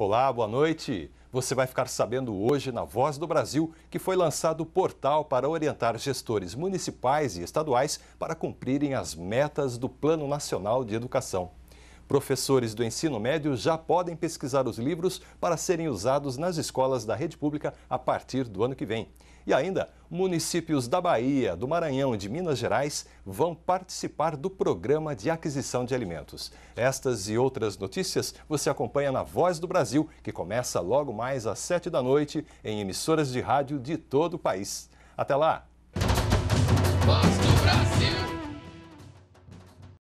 Olá, boa noite. Você vai ficar sabendo hoje na Voz do Brasil que foi lançado o portal para orientar gestores municipais e estaduais para cumprirem as metas do Plano Nacional de Educação. Professores do ensino médio já podem pesquisar os livros para serem usados nas escolas da rede pública a partir do ano que vem. E ainda, municípios da Bahia, do Maranhão e de Minas Gerais vão participar do programa de aquisição de alimentos. Estas e outras notícias você acompanha na Voz do Brasil, que começa logo mais às 7 da noite em emissoras de rádio de todo o país. Até lá!